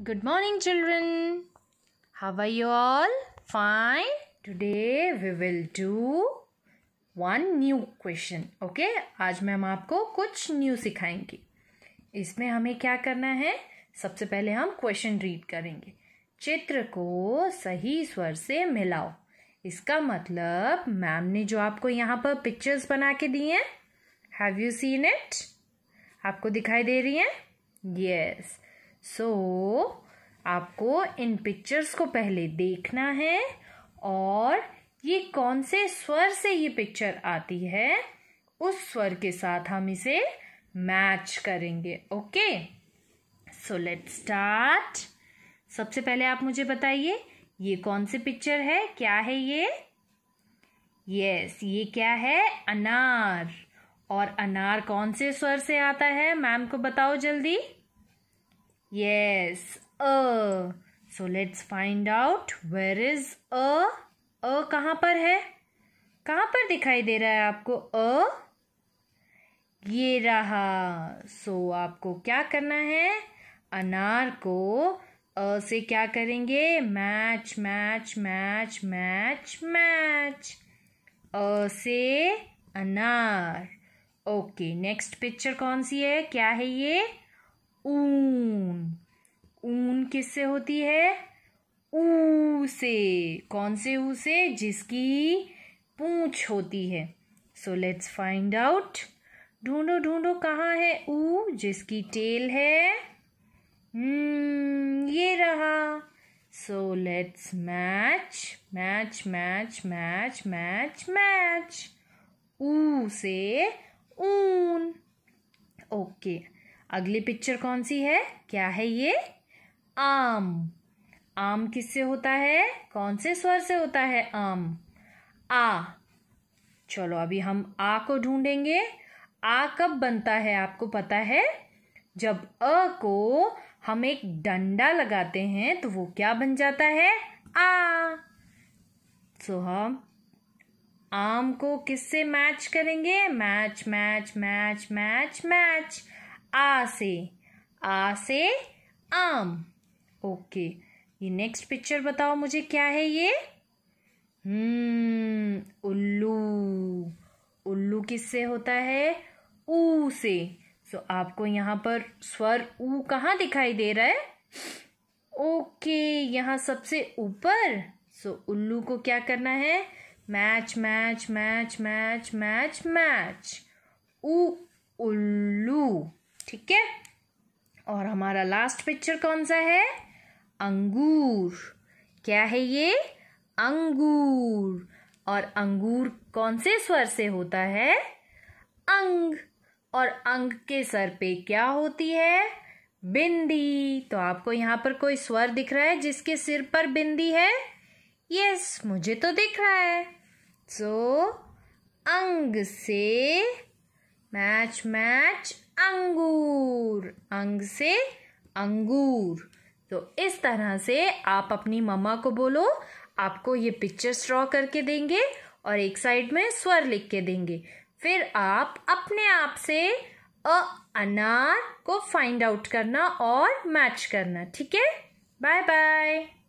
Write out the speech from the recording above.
Good morning, children. How are you all? Fine. Today we will do one new question okay आज ma'am आपको कुछ new सिखाएंगे इसमें हमें क्या करना है सबसे पहले हम क्वेश्चन रीड करेंगे चित्र को सही स्वर से मिलाओ इसका मतलब मैम ने जो आपको यहाँ पर पिक्चर्स बना के दी हैं हैव यू सीन इट आपको दिखाई दे रही हैं यस yes. सो so, आपको इन पिक्चर्स को पहले देखना है और ये कौन से स्वर से ये पिक्चर आती है उस स्वर के साथ हम इसे मैच करेंगे ओके सो लेट स्टार्ट सबसे पहले आप मुझे बताइए ये कौन सी पिक्चर है क्या है ये यस yes, ये क्या है अनार और अनार कौन से स्वर से आता है मैम को बताओ जल्दी Yes, a. So let's find out where is a. अ कहाँ पर है कहाँ पर दिखाई दे रहा है आपको अ ये रहा सो so, आपको क्या करना है अनार को अ से क्या करेंगे match match match match match अ से अनार ओके नेक्स्ट पिक्चर कौन सी है क्या है ये ऊन ऊन किससे होती है ऊ से कौन से ऊ से जिसकी पूछ होती है सो लेट्स फाइंड आउट ढूंढो ढूंढो कहाँ है ऊ जिसकी टेल है हम्म ये रहा so let's match match match match match match ऊ से ऊन ओके okay. अगली पिक्चर कौन सी है क्या है ये आम आम किससे होता है कौन से स्वर से होता है आम आ चलो अभी हम आ को ढूंढेंगे आ कब बनता है आपको पता है जब अ को हम एक डंडा लगाते हैं तो वो क्या बन जाता है आ सो so, हम आम को किससे मैच करेंगे match match match match match आ से आ से आम ओके ये नेक्स्ट पिक्चर बताओ मुझे क्या है ये हम्म उल्लू उल्लू किससे होता है ऊ से सो so, आपको यहाँ पर स्वर ऊ कहाँ दिखाई दे रहा है ओके यहाँ सबसे ऊपर सो so, उल्लू को क्या करना है match match match match match match ऊ उल्लू ठीक है और हमारा लास्ट पिक्चर कौन सा है अंगूर क्या है ये अंगूर और अंगूर कौन से स्वर से होता है अंग और अंग के सर पे क्या होती है बिंदी तो आपको यहां पर कोई स्वर दिख रहा है जिसके सिर पर बिंदी है यस मुझे तो दिख रहा है सो so, अंग से मैच मैच अंगूर अंग से अंगूर तो इस तरह से आप अपनी मम्मा को बोलो आपको ये पिक्चर्स ड्रॉ करके देंगे और एक साइड में स्वर लिख के देंगे फिर आप अपने आप से अ अनार को फाइंड आउट करना और मैच करना ठीक है बाय बाय